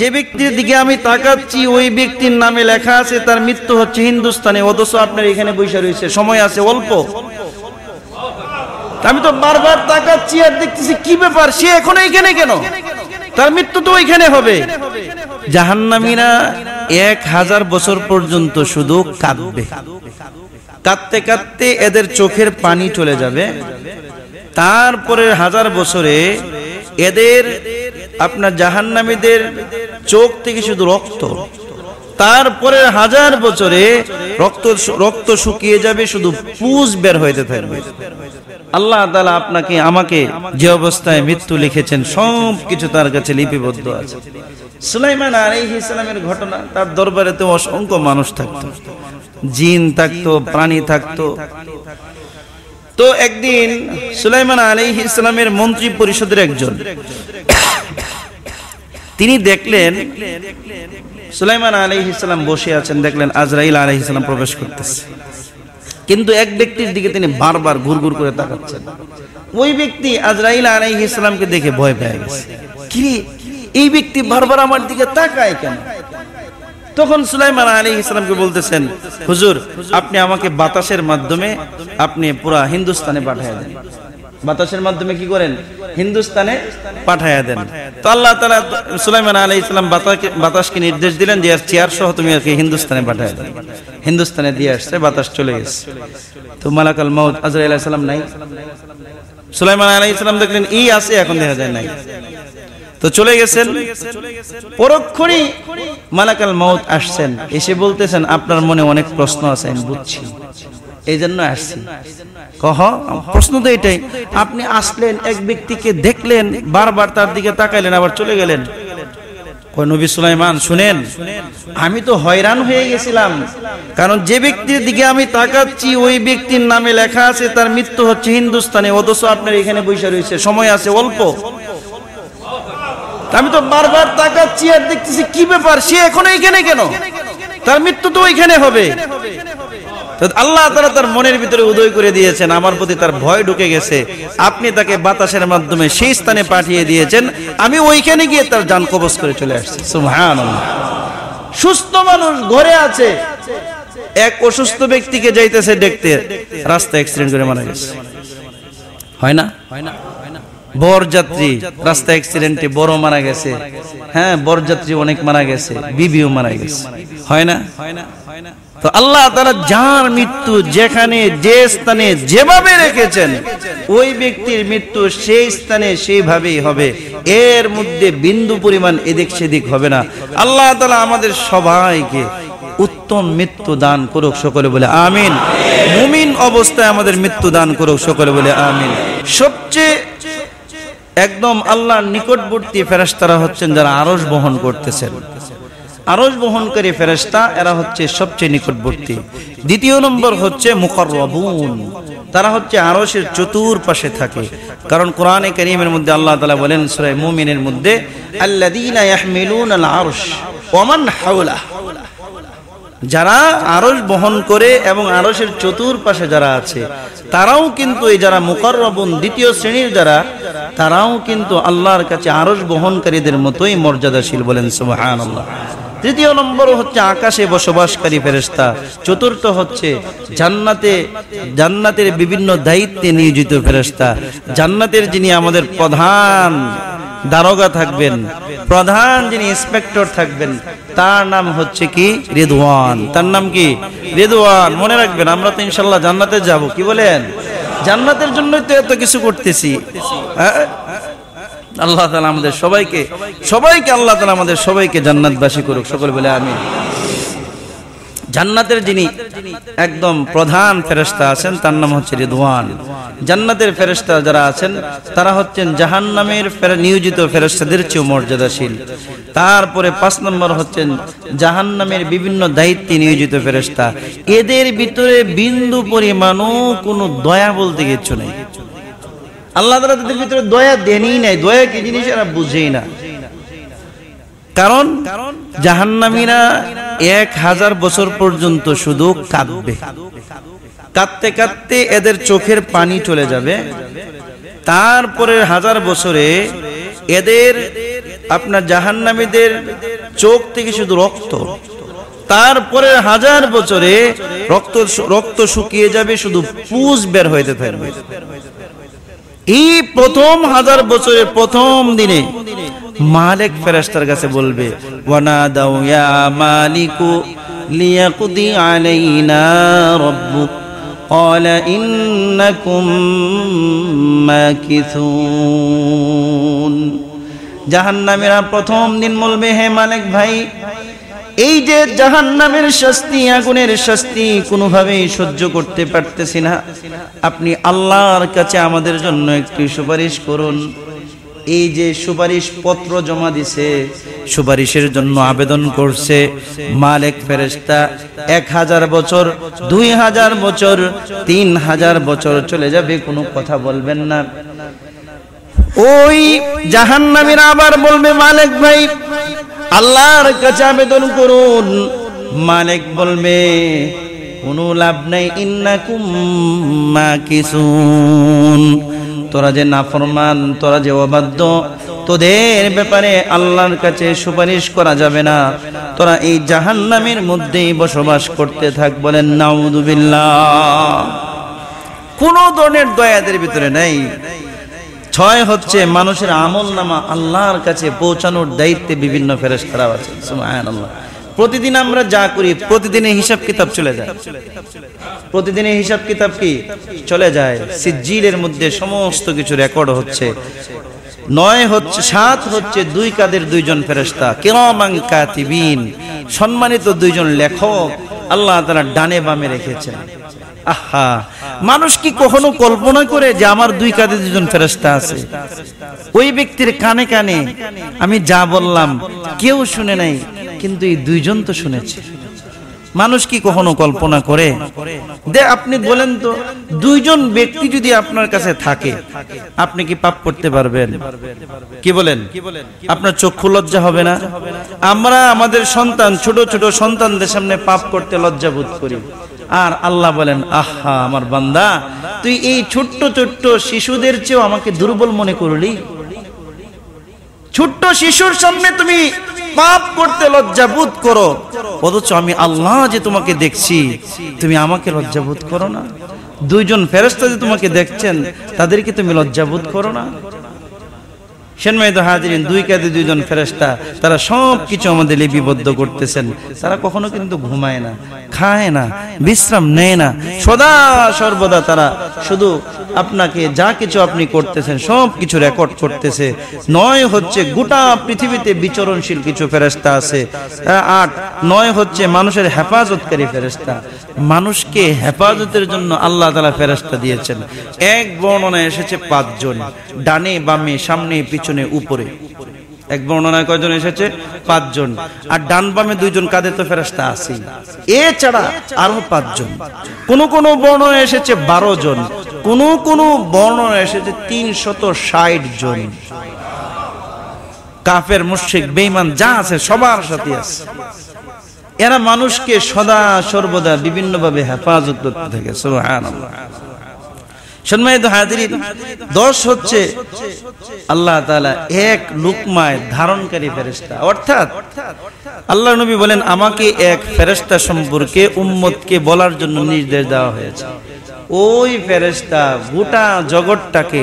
যে ব্যক্তির দিকে আমি তাকাচ্ছি ওই ব্যক্তির নামে লেখা আছে তার মৃত্যু হচ্ছে হিন্দুস্তানে অথচ আপনার এখানে বসে রয়েছে সময় আছে অল্প আমি তো বারবার তাকাচ্ছি আর দেখতেছি কি ব্যাপার সে এখন এখানে কেন তার মৃত্যু তো ওইখানে হবে জাহান্নামীরা এক হাজার বছর পর্যন্ত শুধু কাঁদবে কাঁদতে কাঁদতে এদের চোখের পানি চলে যাবে তারপরে হাজার বছরে এদের আপনার জাহান্নামীদের চোখ থেকে শুধু রক্ত তারপরে হাজার বছরে রক্ত রক্ত শুকিয়ে যাবে শুধু পুজ বের হইতে থাকবে আল্লাহ তালা আপনাকে আমাকে যে অবস্থায় মৃত্যু লিখেছেন সব কিছু তার কাছে লিপিবদ্ধ আছে সুলাইমান আলাইহ ইসলামের ঘটনা তার দরবারে তো অসংখ্য মানুষ থাকতো জিন থাকতো প্রাণী থাকতো তো একদিন সুলাইমান আলী ইসলামের মন্ত্রী পরিষদের একজন তিনি দেখলেন সুলাইমান আলহিসাম বসে আছেন দেখলেন আজরাইল আলহিসাম প্রবেশ করতেছে কিন্তু এক ব্যক্তির দিকে তিনি বারবার ঘুর করে তাকাচ্ছেন ওই ব্যক্তি আজরাইল আলহিসামকে দেখে ভয় পেয়ে গেছে কি এই ব্যক্তি বারবার আমার দিকে তাকায় কেন তখন সুলাইমান আলী ইসলামকে বলতেছেন হুজুর আপনি আমাকে বাতাসের মাধ্যমে আপনি পুরা হিন্দুস্তানে পাঠাই দেন বাতাসের মাধ্যমে কি করেন হিন্দুস্তানে পাঠাইয়া দেন তো আল্লাহ তালা সুলাইমান আলী ইসলাম বাতাসকে নির্দেশ দিলেন যে আর চেয়ার সহ তুমি আর কি হিন্দুস্তানে পাঠাই দেন হিন্দুস্তানে দিয়ে আসছে বাতাস চলে গেছে তো মালাকাল মৌদ আজরা আলাহ সালাম নাই সুলাইমান আলী ইসলাম দেখলেন ই আছে এখন দেখা যায় নাই তো চলে গেছেন পরক্ষণই মালাকাল মৌত আসছেন এসে বলতেছেন আপনার মনে অনেক প্রশ্ন আছে আমি বুঝছি এই জন্য আসছি কহ প্রশ্ন তো এটাই আপনি আসলেন এক ব্যক্তিকে দেখলেন বারবার তার দিকে তাকাইলেন আবার চলে গেলেন শুনেন আমি তো হয়রান হয়ে গেছিলাম কারণ যে ব্যক্তির দিকে আমি তাকাচ্ছি ওই ব্যক্তির নামে লেখা আছে তার মৃত্যু হচ্ছে হিন্দুস্তানে অথচ আপনার এখানে বসে রয়েছে সময় আছে অল্প আমি তো বারবার তাকাচ্ছি আর দেখতেছি কি ব্যাপার সে এখন এখানে কেন তার মৃত্যু তো ওইখানে হবে আল্লাহ তারা তার মনের ভিতরে উদয় করে দিয়েছেন আমার প্রতি তার ভয় ঢুকে গেছে আপনি তাকে বাতাসের মাধ্যমে সেই স্থানে পাঠিয়ে দিয়েছেন আমি ওইখানে গিয়ে তার যান কবচ করে চলে আসছি সুস্থ মানুষ ঘরে আছে এক অসুস্থ ব্যক্তিকে যাইতেছে দেখতে রাস্তায় অ্যাক্সিডেন্ট করে মারা গেছে হয় না হয় না বরযাত্রী রাস্তা অ্যাক্সিডেন্টে বড় মারা গেছে হ্যাঁ বরযাত্রী অনেক মারা গেছে বিবিও মারা গেছে হয় না হয় না তো আল্লাহ তারা যার মৃত্যু যেখানে যে স্থানে যেভাবে রেখেছেন ওই ব্যক্তির মৃত্যু সেই স্থানে সেইভাবেই হবে এর মধ্যে বিন্দু পরিমাণ এদিক সেদিক হবে না আল্লাহ তালা আমাদের সবাইকে উত্তম মৃত্যু দান করুক সকলে বলে আমিন মুমিন অবস্থায় আমাদের মৃত্যু দান করুক সকলে বলে আমিন সবচেয়ে একদম আল্লাহর নিকটবর্তী ফেরাস্তারা হচ্ছেন যারা আরস বহন করতেছেন আরজ বহনকারী ফেরেস্তা এরা হচ্ছে সবচেয়ে নিকটবর্তী দ্বিতীয় নম্বর হচ্ছে মুকরবুন তারা হচ্ছে আরসের চতুর পাশে থাকে কারণ কোরআনে করিমের মধ্যে আল্লাহ তালা বলেন সুরাই মুমিনের মধ্যে হাওলা যারা আরস বহন করে এবং আরসের চতুর পাশে যারা আছে তারাও কিন্তু এই যারা মুকরবন দ্বিতীয় শ্রেণীর যারা তারাও কিন্তু আল্লাহর কাছে আরস বহনকারীদের মতোই মর্যাদাশীল বলেন সুবাহ আল্লাহ তৃতীয় নম্বর হচ্ছে আকাশে বসবাসকারী ফেরেস্তা চতুর্থ হচ্ছে জান্নাতে জান্নাতের বিভিন্ন দায়িত্বে নিয়োজিত ফেরেস্তা জান্নাতের যিনি আমাদের প্রধান দারোগা থাকবেন প্রধান যিনি ইন্সপেক্টর থাকবেন তার নাম হচ্ছে কি রেদওয়ান তার নাম কি রেদওয়ান মনে রাখবেন আমরা তো ইনশাল্লাহ জান্নাতে যাব কি বলেন জান্নাতের জন্যই তো এত কিছু করতেছি হ্যাঁ আল্লাহ তালা আমাদের সবাইকে সবাইকে আল্লাহ তালা আমাদের সবাইকে জান্নাতবাসী করুক সকল বলে আমি জান্নাতের যিনি একদম প্রধান ফেরেস্তা আছেন তার নাম হচ্ছে রিদওয়ান জান্নাতের ফেরেস্তা যারা আছেন তারা হচ্ছেন জাহান নামের নিয়োজিত ফেরেস্তাদের চেয়েও মর্যাদাশীল তারপরে পাঁচ নম্বর হচ্ছেন জাহান নামের বিভিন্ন দায়িত্বে নিয়োজিত ফেরেস্তা এদের ভিতরে বিন্দু পরিমাণও কোনো দয়া বলতে কিচ্ছু নেই আল্লাহ তালা তাদের ভিতরে দয়া দেনই নাই দয়া কি জিনিস এরা বুঝেই না কারণ জাহান্নামীরা এক হাজার বছর পর্যন্ত শুধু কাঁদবে কাঁদতে কাঁদতে এদের চোখের পানি চলে যাবে তারপরে হাজার বছরে এদের আপনার জাহান্নামীদের চোখ থেকে শুধু রক্ত তারপরে হাজার বছরে রক্ত রক্ত শুকিয়ে যাবে শুধু পুজ বের হইতে থাকবে এই প্রথম হাজার বছরের প্রথম দিনে মালিক ফেরেশতার কাছে বলবে ওয়ানা দাও ইয়া মালিকু লিয়াকুদি আলাইনা রব্বুক قال إنكم মাকিথুন জাহান্নামীরা প্রথম দিন বলবে হে মালিক ভাই এই যে জাহান নামের শাস্তি আগুনের শাস্তি কোনোভাবেই সহ্য করতে পারতেছি না আপনি আল্লাহর কাছে আমাদের জন্য একটু সুপারিশ করুন এই যে সুপারিশ পত্র জমা দিছে সুপারিশের জন্য আবেদন করছে মালেক ফেরেস্তা এক হাজার বছর দুই হাজার বছর তিন হাজার বছর চলে যাবে কোনো কথা বলবেন না ওই জাহান্নামীরা আবার বলবে মালেক ভাই আল্লাহর কাছে আবেদন করুন মালিক বলবে কোনো লাভ নাই ইন্নাকুম কিছু তোরা যে নাফরমান তোরা যে অবাধ্য তোদের ব্যাপারে আল্লাহর কাছে সুপারিশ করা যাবে না তোরা এই জাহান্নামের মধ্যেই বসবাস করতে থাক বলেন নাউদুবিল্লা কোন ধরনের দয়াদের ভিতরে নাই ছয় হচ্ছে মানুষের আমল নামা আল্লাহর কাছে পৌঁছানোর দায়িত্বে বিভিন্ন ফেরেস্তারা আছে প্রতিদিন আমরা যা করি প্রতিদিনে হিসাব কিতাব চলে যায় প্রতিদিনে হিসাব কিতাব কি চলে যায় সিজিলের মধ্যে সমস্ত কিছু রেকর্ড হচ্ছে নয় হচ্ছে সাত হচ্ছে দুই কাদের দুইজন ফেরেস্তা কেরামাং কাতিবিন সম্মানিত দুইজন লেখক আল্লাহ তারা ডানে বামে রেখেছেন আহা মানুষ কি কখনো কল্পনা করে যে আমার দুই কাঁধে দুজন ফেরস্তা আছে ওই ব্যক্তির কানে কানে আমি যা বললাম কেউ শুনে নাই কিন্তু এই দুইজন তো শুনেছে মানুষ কি কখনো কল্পনা করে দে আপনি বলেন তো দুইজন ব্যক্তি যদি আপনার কাছে থাকে আপনি কি পাপ করতে পারবেন কি বলেন আপনার চক্ষু লজ্জা হবে না আমরা আমাদের সন্তান ছোট ছোট সন্তানদের সামনে পাপ করতে লজ্জা বোধ করি আর আল্লাহ বলেন আহা আমার বান্দা তুই এই ছোট্ট ছোট্ট শিশুদের চেয়েও আমাকে দুর্বল মনে করলি ছোট্ট শিশুর সামনে তুমি পাপ করতে লজ্জাবোধ করো অথচ আমি আল্লাহ যে তোমাকে দেখছি তুমি আমাকে লজ্জাবোধ করো না দুইজন ফেরস্তা যে তোমাকে দেখছেন তাদেরকে তুমি লজ্জাবোধ করো না সেনমাই তো হাজিরিন দুই কাঁধে দুইজন ফেরেস্তা তারা সব কিছু আমাদের লিপিবদ্ধ করতেছেন তারা কখনো কিন্তু ঘুমায় না খায় না বিশ্রাম নেয় না সদা সর্বদা তারা শুধু আপনাকে যা কিছু আপনি করতেছেন সব কিছু রেকর্ড করতেছে নয় হচ্ছে গোটা পৃথিবীতে বিচরণশীল কিছু ফেরেস্তা আছে আট নয় হচ্ছে মানুষের হেফাজতকারী ফেরেস্তা মানুষকে হেফাজতের জন্য আল্লাহ তালা ফেরেস্তা দিয়েছেন এক বর্ণনা এসেছে পাঁচজন ডানে বামে সামনে পিছনে পিছনে উপরে এক বর্ণনায় কয়জন এসেছে পাঁচজন আর ডান বামে দুইজন কাদের তো ফেরাস্তা আছে এছাড়া আরো পাঁচজন কোন কোন বর্ণনা এসেছে বারো জন কোন কোন বর্ণনা এসেছে তিনশত ষাট জন কাফের মুশিক বেইমান যা আছে সবার সাথে আছে এরা মানুষকে সদা সর্বদা বিভিন্নভাবে হেফাজত করতে থাকে সুবহানাল্লাহ সম্মানিত হাজির দশ হচ্ছে আল্লাহ তালা এক লুকমায় ধারণকারী ফেরেস্তা অর্থাৎ আল্লাহ নবী বলেন আমাকে এক ফেরেস্তা সম্পর্কে উম্মতকে বলার জন্য নির্দেশ দেওয়া হয়েছে ওই ফেরেস্তা গোটা জগৎটাকে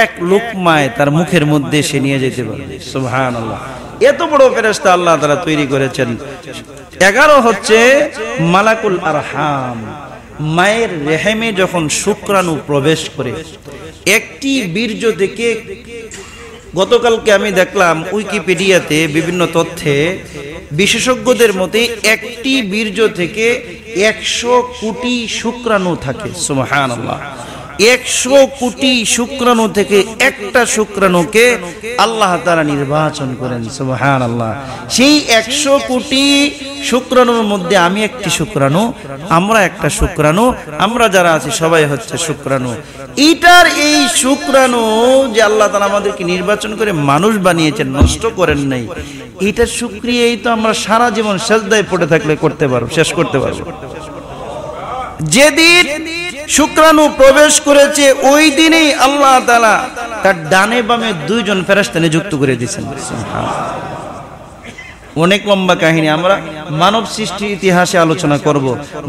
এক লুকমায় তার মুখের মধ্যে সে নিয়ে যেতে পারবে সুহান আল্লাহ এত বড় ফেরেস্তা আল্লাহ তারা তৈরি করেছেন এগারো হচ্ছে মালাকুল আরহাম মায়ের রেহেমে যখন শুক্রাণু প্রবেশ করে একটি বীর্য থেকে গতকালকে আমি দেখলাম উইকিপিডিয়াতে বিভিন্ন তথ্যে বিশেষজ্ঞদের মতে একটি বীর্য থেকে একশো কোটি শুক্রাণু থাকে সুমাহান একশো কোটি শুক্রাণু থেকে একটা শুক্রাণুকে আল্লাহ তারা নির্বাচন করেন হ্যাঁ আল্লাহ সেই একশো কোটি শুক্রাণুর মধ্যে আমি একটি শুক্রাণু আমরা একটা শুক্রাণু আমরা যারা আছি সবাই হচ্ছে শুক্রাণু এটার এই শুক্রাণু যে আল্লাহ তারা আমাদেরকে নির্বাচন করে মানুষ বানিয়েছেন নষ্ট করেন নাই এটার সুক্রিয়াই তো আমরা সারা জীবন সেজদায় পড়ে থাকলে করতে পারবো শেষ করতে পারবো যেদিন শুক্রাণু প্রবেশ করেছে ওই দিনেই আল্লাহ তালা তার ডানে বামে দুইজন ফেরাস্তা নিযুক্ত করে দিয়েছেন অনেক লম্বা কাহিনী আমরা মানব সৃষ্টি ইতিহাসে আলোচনা করব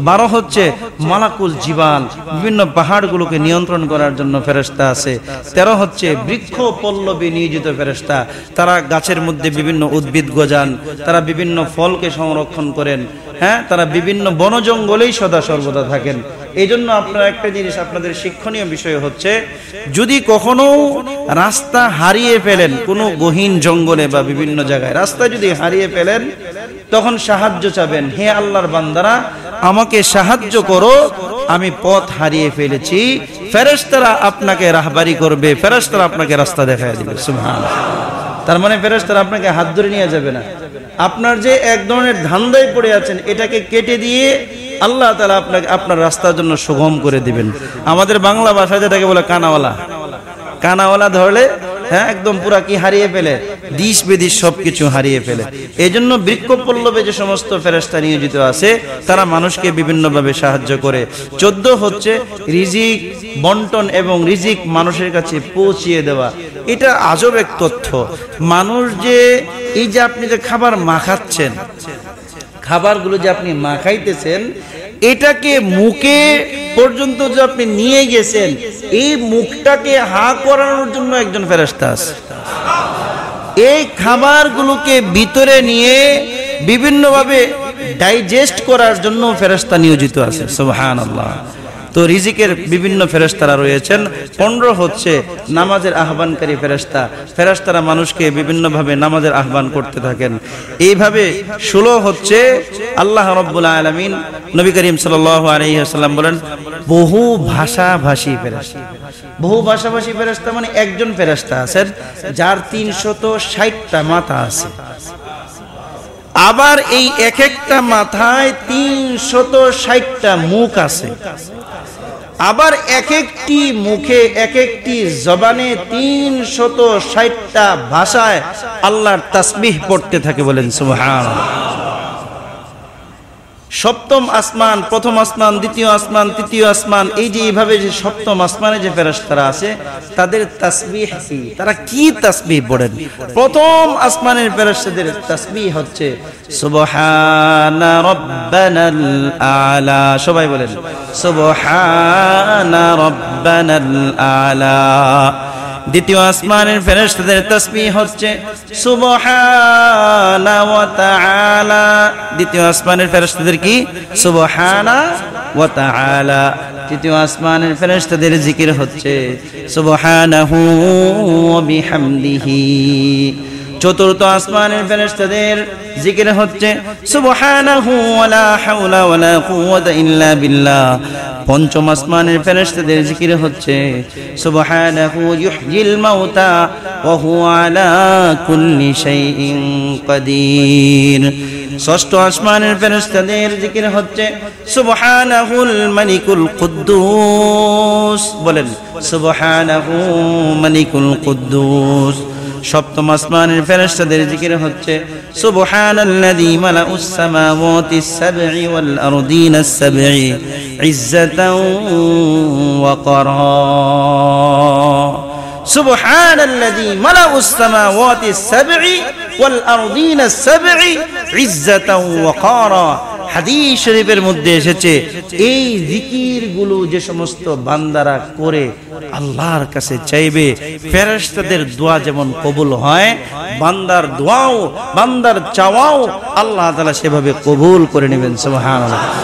বারো হচ্ছে মালাকুল জীবান বিভিন্ন পাহাড়গুলোকে নিয়ন্ত্রণ করার জন্য ফেরস্তা আছে তেরো হচ্ছে বৃক্ষ পল্লবী নিয়োজিত ফেরস্তা তারা গাছের মধ্যে বিভিন্ন উদ্ভিদ গজান তারা বিভিন্ন ফলকে সংরক্ষণ করেন হ্যাঁ তারা বিভিন্ন বন জঙ্গলেই সদা সর্বদা থাকেন এই জন্য আপনার একটা জিনিস আপনাদের শিক্ষণীয় বিষয় হচ্ছে যদি কখনো রাস্তা হারিয়ে ফেলেন কোনো গহীন জঙ্গলে বা বিভিন্ন জায়গায় রাস্তা যদি হারিয়ে ফেলেন তখন সাহায্য চাবেন হে আল্লাহর বান্দারা আমাকে সাহায্য করো আমি পথ হারিয়ে ফেলেছি ফেরেস্তারা আপনাকে রাহবারি করবে ফেরেস্তারা আপনাকে রাস্তা দেখা দিবে তার মানে ফেরেস্তারা আপনাকে হাত ধরে নিয়ে যাবে না আপনার যে এক ধরনের ধান্দায় পড়ে আছেন এটাকে কেটে দিয়ে আল্লাহ তালা আপনাকে আপনার রাস্তার জন্য সুগম করে দিবেন আমাদের বাংলা ভাষায় যেটাকে বলে কানাওয়ালা কানাওয়ালা ধরলে হ্যাঁ একদম পুরা কি হারিয়ে ফেলে দিশ বেদিশ সবকিছু হারিয়ে ফেলে এই জন্য বৃক্ষপল্লবে যে সমস্ত ফেরেস্তা নিয়োজিত আছে তারা মানুষকে বিভিন্নভাবে সাহায্য করে চোদ্দ হচ্ছে রিজিক বন্টন এবং রিজিক মানুষের কাছে পৌঁছিয়ে দেওয়া এটা আজব এক তথ্য মানুষ যে এই যে আপনি যে খাবার মাখাচ্ছেন খাবারগুলো যে আপনি মাখাইতেছেন এটাকে মুখে পর্যন্ত যে আপনি নিয়ে গেছেন এই মুখটাকে হা করানোর জন্য একজন ফেরাস্তা আছে এই খাবারগুলোকে ভিতরে নিয়ে বিভিন্নভাবে ডাইজেস্ট করার জন্য ফেরাস্তা নিয়োজিত আছে সুবহানাল্লাহ আল্লাহ তো রিজিকের বিভিন্ন ফেরেস্তারা রয়েছেন পনেরো হচ্ছে নামাজের আহ্বানকারী ফেরস্তা ফেরস্তারা মানুষকে বিভিন্নভাবে নামাজের আহ্বান করতে থাকেন এইভাবে ষোলো হচ্ছে আল্লাহ রব্বুল আলমিন নবী করিম সাল্লাম বলেন বহু ভাষাভাষী ফেরেস্তা বহু ভাষাভাষী ফেরাস্তা মানে একজন ফেরাস্তা আছেন যার তিনশত ষাটটা মাথা আছে আবার এই এক একটা মাথায় তিনশত ষাটটা মুখ আছে আবার এক একটি মুখে এক একটি জবানে তিন শত ষাটটা ভাষায় আল্লাহর তাসবিহ পড়তে থাকে বলেন সুহান সপ্তম আসমান প্রথম আসমান দ্বিতীয় আসমান তৃতীয় আসমান এই যে এইভাবে যে সপ্তম আসমানে যে ফেরাস্তারা আছে তাদের তাসবিহ তারা কি তাসবিহ পড়েন প্রথম আসমানের ফেরাস্তাদের তাসবিহ হচ্ছে সুবহানা রব্বানাল আলা সবাই বলেন সুবহানা রব্বানাল আলা দ্বিতীয় আসমানের ফেরেশতাদের তাসবিহ হচ্ছে সুবহানা ওয়া তাআলা দ্বিতীয় আসমানের ফেরস্তাদের কি সুবহানা ওয়া তাআলা তৃতীয় আসমানের ফেরস্তাদের জিকির হচ্ছে সুবহানাহু ওয়া বিহামদিহি চতুর্থ আসমানের ফেরেশতাদের জিকির হচ্ছে সুবহানাহু ওয়া লা হাওলা ওয়া লা কুওয়াতা ইল্লা বিল্লাহ পঞ্চম আসমানের ফেরেশতাদের জিকির হচ্ছে সুবহানাহু ইউহয়িল মাউতা ওয়া হুয়া আলা কুল্লি শাইইন কাদির ষষ্ঠ আসমানের ফেরেশতাদের জিকির হচ্ছে সুবহানাহুল মালিকুল কুদ্দুস বলেন সুবহানাহু মালিকুল কুদ্দুস সপ্তম আসমানের ফেরেশতাদের জিকির হচ্ছে সুবহানাল্লাযী মালাউস সামাওয়াতি সাবঈ ওয়াল আরদিনাস সাবঈ ইজ্জাতাও ওয়া কারা سبحان الذي ملأ السماوات السبع والأرضين السبع হাদিস শরীফের মধ্যে এসেছে এই জিকির গুলো যে সমস্ত বান্দারা করে আল্লাহর কাছে চাইবে ফেরেস্তাদের দোয়া যেমন কবুল হয় বান্দার দোয়াও বান্দার চাওয়াও আল্লাহ তালা সেভাবে কবুল করে নেবেন সুবহানাল্লাহ